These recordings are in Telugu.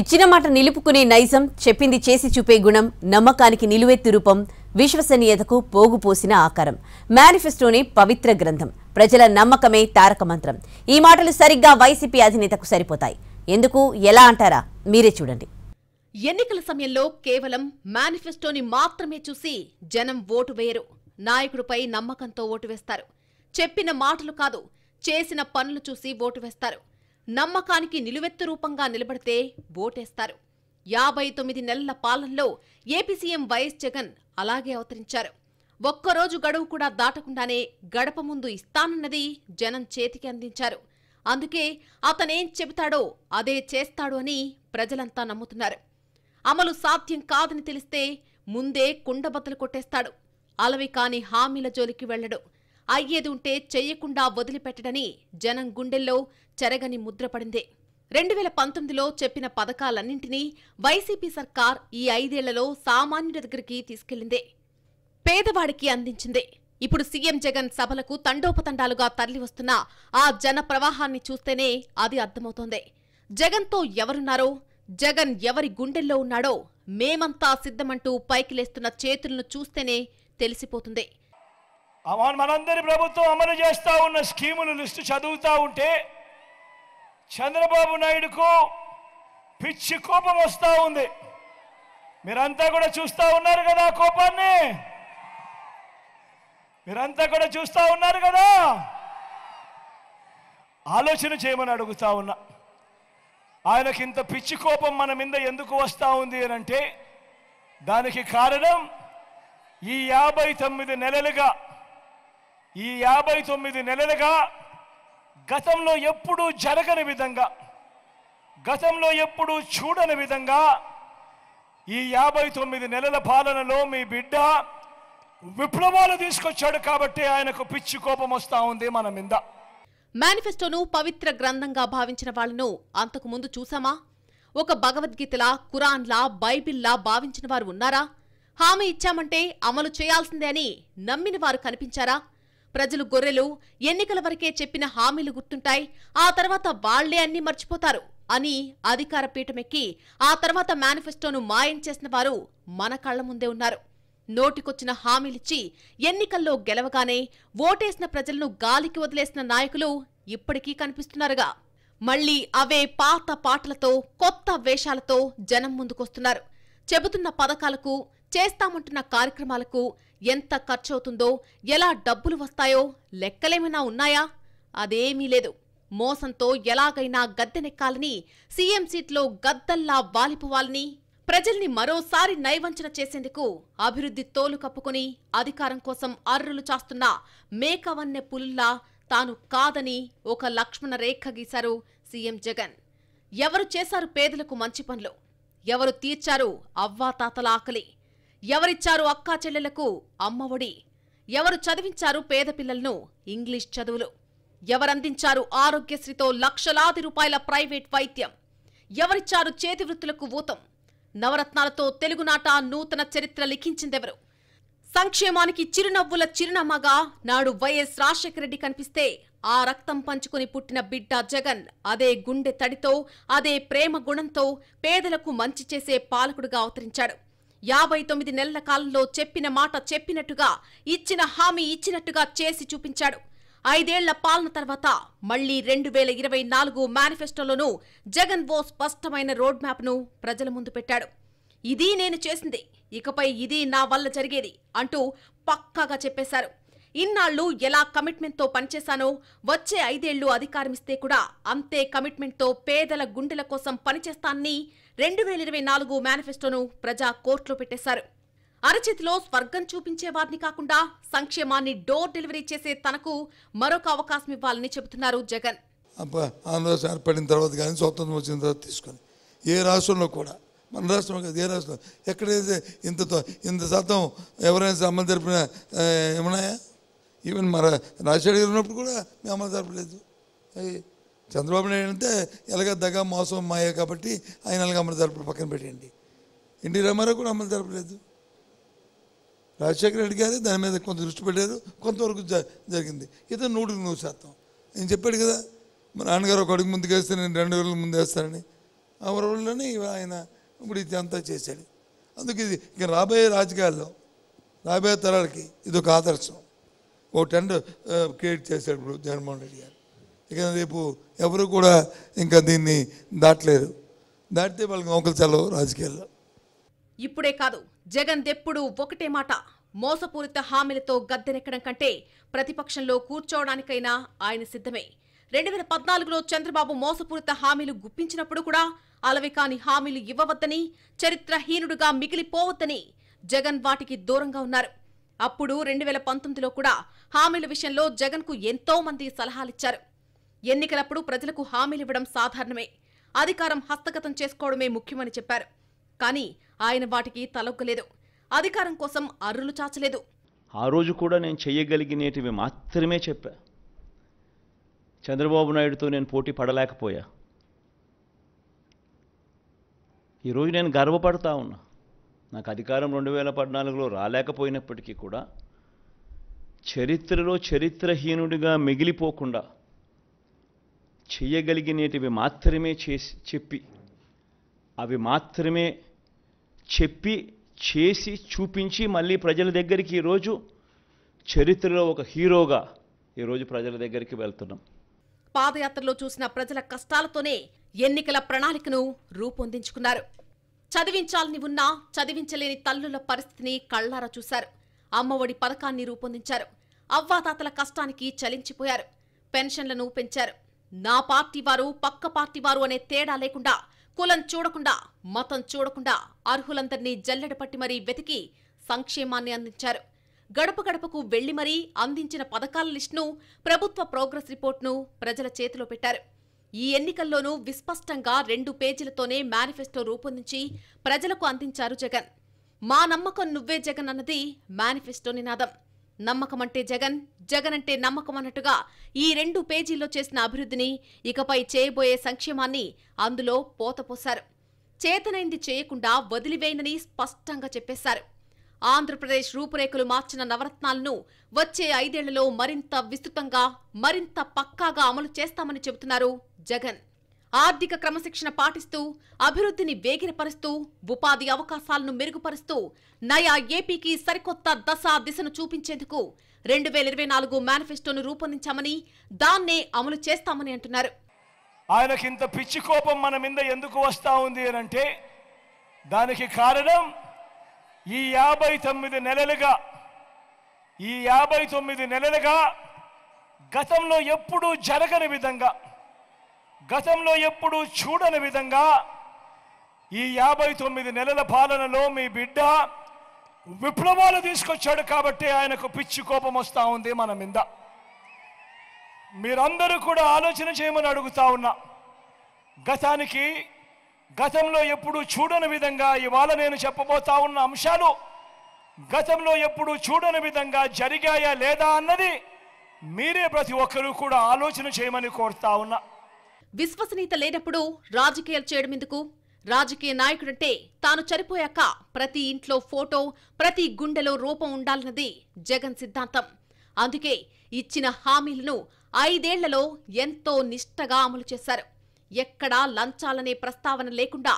ఇచ్చిన మాట నిలుపుకునే నైజం చెప్పింది చేసి చూపే గుణం నమ్మకానికి నిలువెత్తు రూపం విశ్వసనీయతకు పోగుపోసిన ఆకారం మేనిఫెస్టోని పవిత్ర గ్రంథం ప్రజల నమ్మకమే తారక మంత్రం ఈ మాటలు సరిగ్గా వైసీపీ అధినేతకు సరిపోతాయి ఎందుకు ఎలా అంటారా మీరే చూడండి ఎన్నికల సమయంలో కేవలం మేనిఫెస్టోని మాత్రమే చూసి జనం ఓటు వేయరు నాయకుడిపై నమ్మకంతో ఓటు వేస్తారు చెప్పిన మాటలు కాదు చేసిన పనులు చూసి ఓటు వేస్తారు నమ్మకానికి నిలువెత్తు రూపంగా నిలబడితే ఓటేస్తారు యాభై తొమ్మిది నెలల పాలనలో ఏపీ సీఎం వైఎస్ జగన్ అలాగే అవతరించారు ఒక్కరోజు గడువు కూడా దాటకుండానే గడప ముందు ఇస్తానన్నది జనం చేతికి అందించారు అందుకే అతనేం చెబుతాడో అదే చేస్తాడు అని ప్రజలంతా నమ్ముతున్నారు అమలు సాధ్యం కాదని తెలిస్తే ముందే కుండబద్దలు కొట్టేస్తాడు అలవి కాని హామీల జోలికి వెళ్లడు అయ్యేదుంటే చెయ్యకుండా వదిలిపెట్టడని జనం గుండెల్లో చెరగని ముద్రపడిందే రెండు వేల పంతొమ్మిదిలో చెప్పిన పథకాలన్నింటినీ వైసీపీ సర్కార్ ఈ ఐదేళ్లలో సామాన్యుడి దగ్గరికి తీసుకెళ్లిందే పేదవాడికి అందించిందే ఇప్పుడు సీఎం జగన్ సభలకు తండోపతండాలుగా తరలివస్తున్న ఆ జన ప్రవాహాన్ని చూస్తేనే అది అర్థమవుతోంది జగన్తో ఎవరున్నారో జగన్ ఎవరి గుండెల్లో ఉన్నాడో మేమంతా సిద్ధమంటూ పైకి లేస్తున్న చేతులను చూస్తేనే తెలిసిపోతుంది మనందరి ప్రభుత్వం అమలు చేస్తూ ఉన్న స్కీములు లిస్టు చదువుతూ ఉంటే చంద్రబాబు నాయుడుకు పిచ్చి కోపం వస్తూ ఉంది మీరంతా కూడా చూస్తూ ఉన్నారు కదా కోపాన్ని మీరంతా కూడా చూస్తూ ఉన్నారు కదా ఆలోచన చేయమని అడుగుతా ఉన్నా ఆయనకింత పిచ్చి కోపం మన మీద ఎందుకు వస్తూ ఉంది అని అంటే దానికి కారణం ఈ యాభై తొమ్మిది నెలలుగా ఈ యాభై తొమ్మిది నెలలుగా గతంలో ఎప్పుడూ జరగని విధంగా గతంలో ఎప్పుడూ చూడని విధంగా ఈ యాభై తొమ్మిది నెలల పాలనలో మీ బిడ్డ విప్లవాలు తీసుకొచ్చాడు కాబట్టి ఆయనకు పిచ్చి కోపం వస్తూ ఉంది మన మీద మేనిఫెస్టోను పవిత్ర గ్రంథంగా భావించిన అంతకు అంతకుముందు చూసామా ఒక భగవద్గీతలా కురాన్లా బైబిల్లా భావించిన వారు ఉన్నారా హామీ ఇచ్చామంటే అమలు చేయాల్సిందే అని నమ్మిన వారు కనిపించారా ప్రజలు గొర్రెలు ఎన్నికల వరకే చెప్పిన హామీలు గుర్తుంటాయి ఆ తర్వాత వాళ్లే అన్ని మర్చిపోతారు అని అధికార పీఠమెక్కి ఆ తర్వాత మేనిఫెస్టోను మాయం చేసిన వారు మన కళ్ల ముందే ఉన్నారు నోటికొచ్చిన హామీలిచ్చి ఎన్నికల్లో గెలవగానే ఓటేసిన ప్రజలను గాలికి వదిలేసిన నాయకులు ఇప్పటికీ కనిపిస్తున్నారుగా మళ్లీ అవే పాత పాటలతో కొత్త వేషాలతో జనం ముందుకొస్తున్నారు చెబుతున్న పథకాలకు చేస్తామంటున్న కార్యక్రమాలకు ఎంత ఖర్చవుతుందో ఎలా డబ్బులు వస్తాయో లెక్కలేమైనా ఉన్నాయా అదేమీ లేదు మోసంతో ఎలాగైనా గద్దెనెక్కాలని సీఎం సీట్లో గద్దల్లా వాలిపోవాలని ప్రజల్ని మరోసారి నైవంచన చేసేందుకు అభివృద్ధి తోలు కప్పుకుని అధికారం కోసం అర్రులు చాస్తున్న మేకవన్నె పులుల్లా తాను కాదని ఒక లక్ష్మణ రేఖ గీశారు సీఎం జగన్ ఎవరు చేశారు పేదలకు మంచి పనులు ఎవరు తీర్చారు అవ్వాతాతల ఆకలి ఎవరిచ్చారు అక్కా చెల్లెలకు అమ్మఒడి ఎవరు చదివించారు పేద పిల్లలను ఇంగ్లీష్ చదువులు ఎవరందించారు ఆరోగ్యశ్రీతో లక్షలాది రూపాయల ప్రైవేట్ వైద్యం ఎవరిచ్చారు చేతి వృత్తులకు ఊతం నవరత్నాలతో తెలుగునాట నూతన చరిత్ర లిఖించిందెవరు సంక్షేమానికి చిరునవ్వుల చిరునమ్మగా నాడు వైఎస్ రాజశేఖర రెడ్డి కనిపిస్తే ఆ రక్తం పంచుకుని పుట్టిన బిడ్డ జగన్ అదే గుండె తడితో అదే ప్రేమ గుణంతో పేదలకు మంచి చేసే పాలకుడుగా అవతరించాడు యాభై తొమ్మిది నెలల కాలంలో చెప్పిన మాట చెప్పినట్టుగా ఇచ్చిన హామీ ఇచ్చినట్టుగా చేసి చూపించాడు ఐదేళ్ల పాలన తర్వాత మళ్లీ రెండు వేల ఇరవై నాలుగు మేనిఫెస్టోలోనూ జగన్ ఓ స్పష్టమైన రోడ్ మ్యాప్ను ప్రజల ముందు పెట్టాడు ఇది నేను చేసింది ఇకపై ఇది నా వల్ల జరిగేది అంటూ పక్కాగా చెప్పేశారు ఇన్నాళ్లు ఎలా కమిట్మెంట్తో పనిచేశానో వచ్చే ఐదేళ్లు అధికారమిస్తే కూడా అంతే కమిట్మెంట్తో పేదల గుండెల కోసం పనిచేస్తానని రెండు వేల ఇరవై నాలుగు మేనిఫెస్టోను ప్రజా కోర్టులో పెట్టేశారు అరచేతిలో స్వర్గం చూపించేవారిని కాకుండా సంక్షేమాన్ని డోర్ డెలివరీ చేసే తనకు మరొక అవకాశం ఇవ్వాలని చెబుతున్నారు జగన్ ఆంధ్రప్రదేశ్ ఏర్పడిన తర్వాత కానీ స్వతంత్రం వచ్చిన తర్వాత తీసుకొని ఏ రాష్ట్రంలో కూడా మన రాష్ట్రం కాదు ఏ రాష్ట్రం ఎక్కడైతే ఇంత ఇంత శాతం ఎవరైనా సంబంధించిన ఏమన్నాయా ఈవెన్ మన రాజశేఖర్ గారు ఉన్నప్పుడు కూడా మేము అమలు జరపలేదు చంద్రబాబు నాయుడు అంటే ఎలాగ దగ మోసం మాయ కాబట్టి ఆయన ఎలాగ అమలు జరపడం పక్కన పెట్టండి ఎన్టీ రామారావు కూడా అమలు జరపలేదు రాజశేఖర రెడ్డి గారే దాని మీద కొంత దృష్టి పెట్టారు కొంతవరకు జరిగింది ఇది నూటికి నూరు శాతం నేను చెప్పాడు కదా మా నాన్నగారు ఒక అడుగు ముందుకు వేస్తే నేను రెండు రోజుల ముందు వేస్తానని ఆ రోజుల్లోనే ఆయన ఇప్పుడు ఇది అంతా చేశాడు అందుకు ఇది ఇక రాబోయే రాజకీయాల్లో రాబోయే తరాలకి ఇది ఒక ఆదర్శం ఓ టెండర్ క్రియేట్ చేశాడు ఇప్పుడు జగన్మోహన్ రెడ్డి గారు ఇక రేపు ఎవరు కూడా ఇంకా దీన్ని దాటలేరు దాటితే వాళ్ళకి నౌకలు చల్లవు రాజకీయాల్లో ఇప్పుడే కాదు జగన్ దెప్పుడు ఒకటే మాట మోసపూరిత హామీలతో గద్దెనెక్కడం కంటే ప్రతిపక్షంలో కూర్చోవడానికైనా ఆయన సిద్ధమే రెండు వేల పద్నాలుగులో చంద్రబాబు మోసపూరిత హామీలు గుప్పించినప్పుడు కూడా అలవి కాని హామీలు ఇవ్వవద్దని చరిత్రహీనుడుగా మిగిలిపోవద్దని జగన్ వాటికి దూరంగా ఉన్నారు అప్పుడు రెండు వేల పంతొమ్మిదిలో కూడా హామీల విషయంలో జగన్కు ఎంతో మంది సలహాలిచ్చారు ఎన్నికలప్పుడు ప్రజలకు హామీలివ్వడం సాధారణమే అధికారం హస్తగతం చేసుకోవడమే ముఖ్యమని చెప్పారు కానీ ఆయన వాటికి తలొక్కలేదు అధికారం కోసం అర్రులు చాచలేదు ఆ రోజు కూడా నేను చేయగలిగినేటివి మాత్రమే చెప్పా చంద్రబాబు నాయుడుతో నేను పోటీ పడలేకపోయా ఈరోజు నేను గర్వపడతా ఉన్నా నాకు అధికారం రెండు వేల పద్నాలుగులో రాలేకపోయినప్పటికీ కూడా చరిత్రలో చరిత్రహీనుడిగా మిగిలిపోకుండా చేయగలిగినేటివి మాత్రమే చేసి చెప్పి అవి మాత్రమే చెప్పి చేసి చూపించి మళ్ళీ ప్రజల దగ్గరికి ఈరోజు చరిత్రలో ఒక హీరోగా ఈరోజు ప్రజల దగ్గరికి వెళ్తున్నాం పాదయాత్రలో చూసిన ప్రజల కష్టాలతోనే ఎన్నికల ప్రణాళికను రూపొందించుకున్నారు చదివించాలని ఉన్నా చదివించలేని తల్లుల పరిస్థితిని కళ్లారా చూశారు అమ్మఒడి పథకాన్ని రూపొందించారు అవ్వాతాతల కష్టానికి చలించిపోయారు పెన్షన్లను పెంచారు నా పార్టీ వారు పక్క పార్టీ వారు అనే తేడా లేకుండా కులం చూడకుండా మతం చూడకుండా అర్హులందరినీ జల్లెడ పట్టి మరీ వెతికి సంక్షేమాన్ని అందించారు గడప గడపకు వెళ్లి మరీ అందించిన పథకాల లిస్టును ప్రభుత్వ ప్రోగ్రెస్ రిపోర్ట్ను ప్రజల చేతిలో పెట్టారు ఈ ఎన్నికల్లోనూ విస్పష్టంగా రెండు పేజీలతోనే మేనిఫెస్టో రూపొందించి ప్రజలకు అందించారు జగన్ మా నమ్మకం నువ్వే జగన్ అన్నది మేనిఫెస్టో నినాదం నమ్మకం అంటే జగన్ జగన్ అంటే నమ్మకం అన్నట్టుగా ఈ రెండు పేజీల్లో చేసిన అభివృద్ధిని ఇకపై చేయబోయే సంక్షేమాన్ని అందులో పోతపోశారు చేతనైంది చేయకుండా వదిలివేయనని స్పష్టంగా చెప్పేశారు ఆంధ్రప్రదేశ్ రూపురేఖలు మార్చిన నవరత్నాలను వచ్చే ఐదేళ్లలో మరింత విస్తృతంగా మరింత పక్కాగా అమలు చేస్తామని చెబుతున్నారు జగన్ ఆర్థిక క్రమశిక్షణ పాటిస్తూ అభివృద్ధిని వేగిరపరుస్తూ ఉపాధి అవకాశాలను మెరుగుపరుస్తూ నయా ఏపీకి సరికొత్త దశ దిశను చూపించేందుకు రెండు వేల ఇరవై నాలుగు మేనిఫెస్టోను రూపొందించామని దాన్నే అమలు చేస్తామని అంటున్నారు ఆయనకింత పిచ్చి కోపం మన మీద ఎందుకు వస్తా ఉంది అంటే దానికి కారణం ఈ యాభై తొమ్మిది నెలలుగా ఈ యాభై తొమ్మిది నెలలుగా గతంలో ఎప్పుడూ జరగని విధంగా గతంలో ఎప్పుడూ చూడని విధంగా ఈ యాభై తొమ్మిది నెలల పాలనలో మీ బిడ్డ విప్లవాలు తీసుకొచ్చాడు కాబట్టి ఆయనకు పిచ్చి కోపం వస్తూ ఉంది మన మీద మీరందరూ కూడా ఆలోచన చేయమని అడుగుతా ఉన్నా గతానికి గతంలో ఎప్పుడు చూడని విధంగా ఇవాళ నేను చెప్పబోతా ఉన్న అంశాలు గతంలో ఎప్పుడు చూడని విధంగా జరిగాయా లేదా అన్నది మీరే ప్రతి ఒక్కరూ కూడా ఆలోచన చేయమని కోరుతా ఉన్నా విశ్వసనీయత లేనప్పుడు రాజకీయాలు చేయడం ఎందుకు రాజకీయ నాయకుడంటే తాను చనిపోయాక ప్రతి ఇంట్లో ఫోటో ప్రతి గుండెలో రూపం ఉండాలన్నది జగన్ సిద్ధాంతం అందుకే ఇచ్చిన హామీలను ఐదేళ్లలో ఎంతో నిష్టగా అమలు చేశారు ఎక్కడా లంచాలనే ప్రస్తావన లేకుండా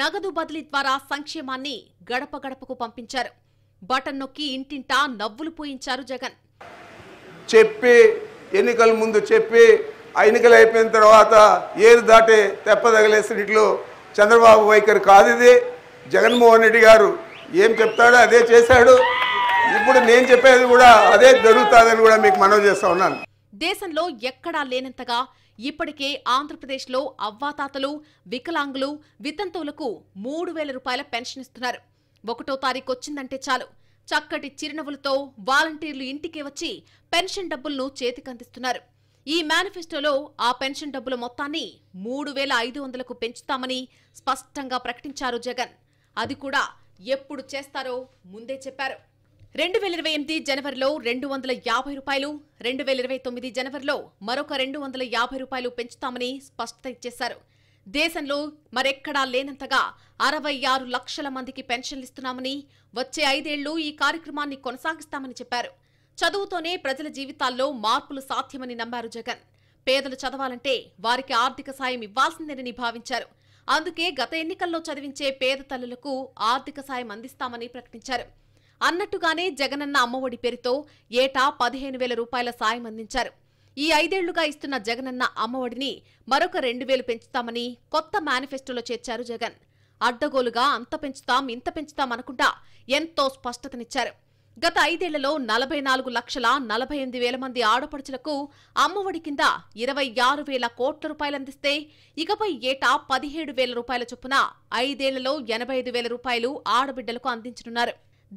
నగదు బదిలీ ద్వారా సంక్షేమాన్ని గడప గడపకు పంపించారు బటన్ నొక్కి ఇంటింటా నవ్వులు పోయించారు జగన్ చెప్పి ఎన్నికల ముందు చెప్పి ఆ ఎన్నికలు అయిపోయిన తర్వాత ఏరు దాటి తెప్పదగలేసినట్లు చంద్రబాబు వైఖరి కాదు ఇది జగన్మోహన్ రెడ్డి గారు ఏం చెప్తాడో అదే చేశాడు ఇప్పుడు నేను చెప్పేది కూడా అదే జరుగుతుందని కూడా మీకు మనవి చేస్తా ఉన్నాను దేశంలో ఎక్కడా లేనంతగా ఇప్పటికే ఆంధ్రప్రదేశ్లో అవ్వాతాతలు వికలాంగులు వితంతువులకు మూడు వేల రూపాయల పెన్షన్ ఇస్తున్నారు ఒకటో తారీఖు వచ్చిందంటే చాలు చక్కటి చిరునవ్వులతో వాలంటీర్లు ఇంటికే వచ్చి పెన్షన్ డబ్బులను చేతికందిస్తున్నారు ఈ మేనిఫెస్టోలో ఆ పెన్షన్ డబ్బుల మొత్తాన్ని మూడు వేల ఐదు వందలకు పెంచుతామని స్పష్టంగా ప్రకటించారు జగన్ అది కూడా ఎప్పుడు చేస్తారో ముందే చెప్పారు రెండు వేల ఇరవై ఎనిమిది జనవరిలో రెండు వందల యాభై రూపాయలు రెండు వేల ఇరవై తొమ్మిది జనవరిలో మరొక రెండు వందల యాభై రూపాయలు పెంచుతామని స్పష్టత ఇచ్చేశారు దేశంలో మరెక్కడా లేనంతగా అరవై ఆరు లక్షల మందికి పెన్షన్లు ఇస్తున్నామని వచ్చే ఐదేళ్లు ఈ కార్యక్రమాన్ని కొనసాగిస్తామని చెప్పారు చదువుతోనే ప్రజల జీవితాల్లో మార్పులు సాధ్యమని నమ్మారు జగన్ పేదలు చదవాలంటే వారికి ఆర్థిక సాయం ఇవ్వాల్సిందేనని భావించారు అందుకే గత ఎన్నికల్లో చదివించే పేద తల్లులకు ఆర్థిక సాయం అందిస్తామని ప్రకటించారు అన్నట్టుగానే జగనన్న అమ్మఒడి పేరుతో ఏటా పదిహేను వేల రూపాయల సాయం అందించారు ఈ ఐదేళ్లుగా ఇస్తున్న జగనన్న అమ్మఒడిని మరొక రెండు వేలు పెంచుతామని కొత్త మేనిఫెస్టోలో చేర్చారు జగన్ అడ్డగోలుగా అంత పెంచుతాం ఇంత పెంచుతాం అనుకుంటా ఎంతో స్పష్టతనిచ్చారు గత ఐదేళ్లలో నలభై నాలుగు లక్షల నలభై ఎనిమిది వేల మంది ఆడపడుచులకు అమ్మఒడి కింద ఇరవై ఆరు వేల కోట్ల రూపాయలు అందిస్తే ఇకపై ఏటా పదిహేడు వేల రూపాయల చొప్పున ఐదేళ్లలో ఎనభై ఐదు వేల రూపాయలు ఆడబిడ్డలకు అందించనున్నారు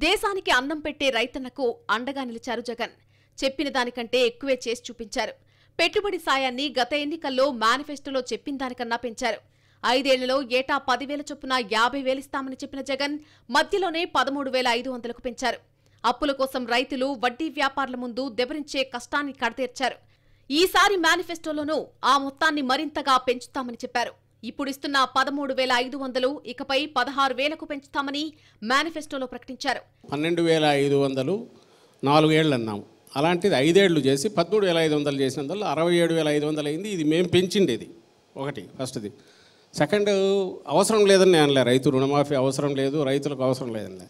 దేశానికి అన్నం పెట్టే రైతన్నకు అండగా నిలిచారు జగన్ చెప్పిన దానికంటే ఎక్కువే చేసి చూపించారు పెట్టుబడి సాయాన్ని గత ఎన్నికల్లో మేనిఫెస్టోలో చెప్పిన దానికన్నా పెంచారు ఐదేళ్లలో ఏటా పదివేల చొప్పున యాభై వేలిస్తామని చెప్పిన జగన్ మధ్యలోనే పదమూడు వేల ఐదు వందలకు పెంచారు అప్పుల కోసం రైతులు వడ్డీ వ్యాపారుల ముందు దెబరించే కష్టాన్ని కడతీర్చారు ఈసారి మేనిఫెస్టోలోనూ ఆ మొత్తాన్ని మరింతగా పెంచుతామని చెప్పారు ఇప్పుడు ఇస్తున్న పదమూడు వేల ఐదు వందలు ఇకపై పదహారు వేలకు పెంచుతామని మేనిఫెస్టోలో ప్రకటించారు పన్నెండు వేల ఐదు వందలు నాలుగేళ్ళు అన్నాము అలాంటిది ఐదేళ్లు చేసి పదమూడు వేల ఐదు వందలు చేసినందులో అరవై ఏడు వేల ఐదు వందలు అయింది ఇది మేము పెంచిండేది ఒకటి ఫస్ట్ది సెకండ్ అవసరం లేదని అనలే రైతు రుణమాఫీ అవసరం లేదు రైతులకు అవసరం లేదనిలే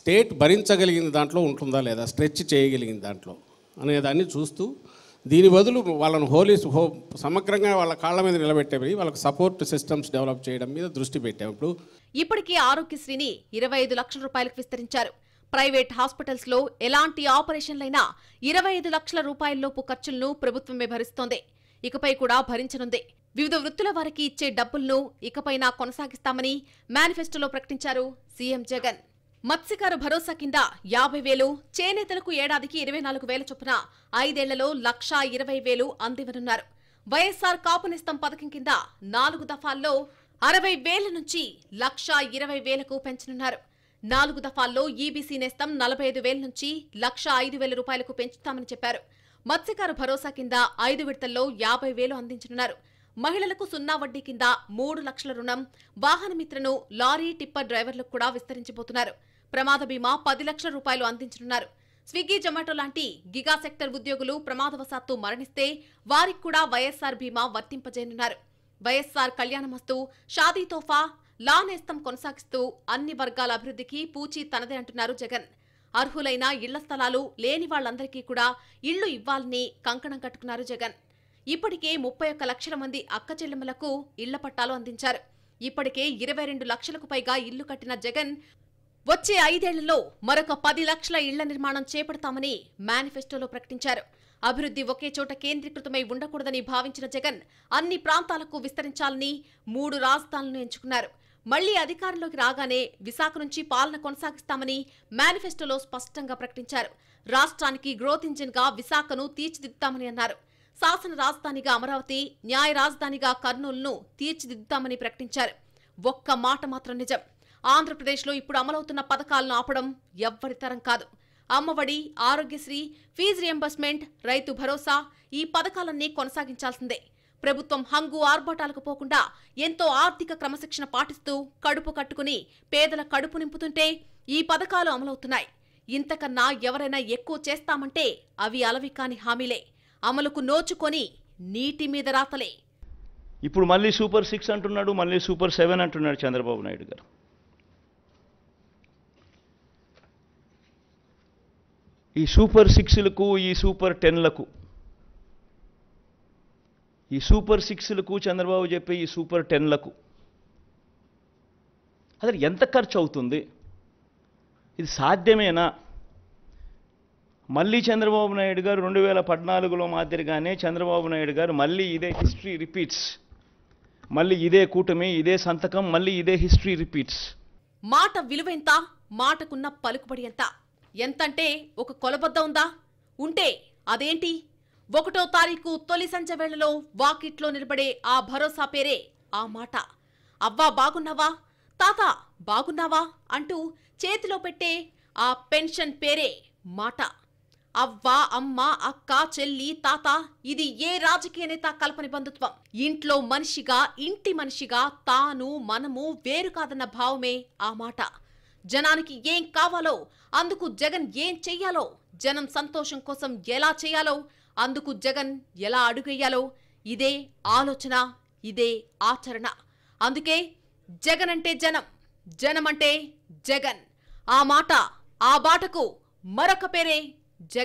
స్టేట్ భరించగలిగిన దాంట్లో ఉంటుందా లేదా స్ట్రెచ్ చేయగలిగిన దాంట్లో అనేదాన్ని చూస్తూ దీని బదులు వాళ్ళను హోలీ హో సమగ్రంగా వాళ్ళ కాళ్ళ మీద నిలబెట్టేవి వాళ్ళకి సపోర్ట్ సిస్టమ్స్ డెవలప్ చేయడం మీద దృష్టి పెట్టేటప్పుడు ఇప్పటికీ ఆరోగ్యశ్రీని ఇరవై ఐదు లక్షల రూపాయలకు విస్తరించారు ప్రైవేట్ హాస్పిటల్స్ లో ఎలాంటి ఆపరేషన్లైనా ఇరవై ఐదు లక్షల రూపాయల్లోపు ఖర్చులను ప్రభుత్వమే భరిస్తోంది ఇకపై కూడా భరించనుంది వివిధ వృత్తుల వారికి ఇచ్చే డబ్బులను ఇకపైనా కొనసాగిస్తామని మేనిఫెస్టోలో ప్రకటించారు సీఎం జగన్ మత్స్యకారు భరోసా కింద యాభై వేలు చేనేతలకు ఏడాదికి ఇరవై నాలుగు వేల చొప్పున ఐదేళ్లలో లక్షా ఇరవై వేలు అందివనున్నారు వైఎస్ఆర్ కాపునిస్తం పథకం కింద నాలుగు దఫాల్లో అరవై వేల నుంచి లక్షా ఇరవై వేలకు పెంచనున్నారు నాలుగు దఫాల్లో ఈబీసీ నేస్తం నలభై ఐదు వేల నుంచి లక్ష ఐదు వేల రూపాయలకు పెంచుతామని చెప్పారు మత్స్యకారు భరోసా కింద ఐదు విడతల్లో యాభై వేలు అందించనున్నారు మహిళలకు సున్నా వడ్డీ కింద మూడు లక్షల రుణం వాహనమిత్రను లారీ టిప్పర్ డ్రైవర్లకు కూడా విస్తరించబోతున్నారు ప్రమాద బీమా పది లక్షల రూపాయలు అందించనున్నారు స్విగ్గీ జొమాటో లాంటి గిగా సెక్టర్ ఉద్యోగులు ప్రమాదవశాత్తు మరణిస్తే వారికి కూడా వైఎస్ఆర్ బీమా వర్తింపజేయనున్నారు వైఎస్ఆర్ కళ్యాణమస్తు షాదీ తోఫా లా నేస్తం కొనసాగిస్తూ అన్ని వర్గాల అభివృద్ధికి పూచి తనదే అంటున్నారు జగన్ అర్హులైన ఇళ్ల స్థలాలు లేని వాళ్లందరికీ కూడా ఇళ్లు ఇవ్వాలని కంకణం కట్టుకున్నారు జగన్ ఇప్పటికే ముప్పై ఒక్క లక్షల మంది అక్క చెల్లెమ్మలకు ఇళ్ల పట్టాలు అందించారు ఇప్పటికే ఇరవై రెండు లక్షలకు పైగా ఇల్లు కట్టిన జగన్ వచ్చే ఐదేళ్లలో మరొక పది లక్షల ఇళ్ల నిర్మాణం చేపడతామని మేనిఫెస్టోలో ప్రకటించారు అభివృద్ధి ఒకే చోట కేంద్రీకృతమై ఉండకూడదని భావించిన జగన్ అన్ని ప్రాంతాలకు విస్తరించాలని మూడు రాజధానులను ఎంచుకున్నారు మళ్లీ అధికారంలోకి రాగానే విశాఖ నుంచి పాలన కొనసాగిస్తామని మేనిఫెస్టోలో స్పష్టంగా ప్రకటించారు రాష్ట్రానికి గ్రోత్ ఇంజిన్ గా విశాఖను తీర్చిదిద్దుతామని అన్నారు శాసన రాజధానిగా అమరావతి న్యాయ రాజధానిగా కర్నూలును తీర్చిదిద్దుతామని ప్రకటించారు ఒక్క మాట మాత్రం నిజం ఆంధ్రప్రదేశ్లో ఇప్పుడు అమలవుతున్న పథకాలను ఆపడం ఎవ్వరితరం కాదు అమ్మఒడి ఆరోగ్యశ్రీ ఫీజు రియంబర్స్మెంట్ రైతు భరోసా ఈ పథకాలన్నీ కొనసాగించాల్సిందే ప్రభుత్వం హంగు ఆర్భాటాలకు పోకుండా ఎంతో ఆర్థిక క్రమశిక్షణ పాటిస్తూ కడుపు కట్టుకుని పేదల కడుపు నింపుతుంటే ఈ పథకాలు అమలవుతున్నాయి ఇంతకన్నా ఎవరైనా ఎక్కువ చేస్తామంటే అవి అలవి కాని హామీలే అమలుకు నోచుకొని నీటి మీద రాతలే ఇప్పుడు మళ్ళీ సూపర్ సిక్స్ అంటున్నాడు మళ్ళీ సూపర్ సెవెన్ అంటున్నాడు చంద్రబాబు నాయుడు గారు ఈ సూపర్ సిక్స్లకు ఈ సూపర్ టెన్లకు ఈ సూపర్ సిక్స్లకు చంద్రబాబు చెప్పే ఈ సూపర్ టెన్లకు అసలు ఎంత ఖర్చు అవుతుంది ఇది సాధ్యమేనా మళ్ళీ చంద్రబాబు నాయుడు గారు రెండు వేల పద్నాలుగులో మాదిరిగానే చంద్రబాబు నాయుడు గారు మళ్ళీ ఇదే హిస్టరీ రిపీట్స్ మళ్ళీ ఇదే కూటమి ఇదే సంతకం మళ్ళీ ఇదే హిస్టరీ రిపీట్స్ మాట విలువెంత మాటకున్న పలుకుబడి ఎంత ఎంతంటే ఒక కొలబద్ద ఉందా ఉంటే అదేంటి ఒకటో తారీఖు తొలి సంచ వేళలో వాకిట్లో నిలబడే ఆ భరోసా పేరే ఆ మాట అవ్వా బాగున్నావా తాత బాగున్నావా అంటూ చేతిలో పెట్టే ఆ పెన్షన్ పేరే మాట అవ్వ అమ్మ అక్క చెల్లి తాత ఇది ఏ రాజకీయ నేత కల్పని బంధుత్వం ఇంట్లో మనిషిగా ఇంటి మనిషిగా తాను మనము వేరు కాదన్న భావమే ఆ మాట జనానికి ఏం కావాలో అందుకు జగన్ ఏం చెయ్యాలో జనం సంతోషం కోసం ఎలా చేయాలో అందుకు జగన్ ఎలా అడుగేయాలో ఇదే ఆలోచన ఇదే ఆచరణ అందుకే జగన్ అంటే జనం జనం అంటే జగన్ ఆ మాట ఆ బాటకు మరొక పేరే ಜಗ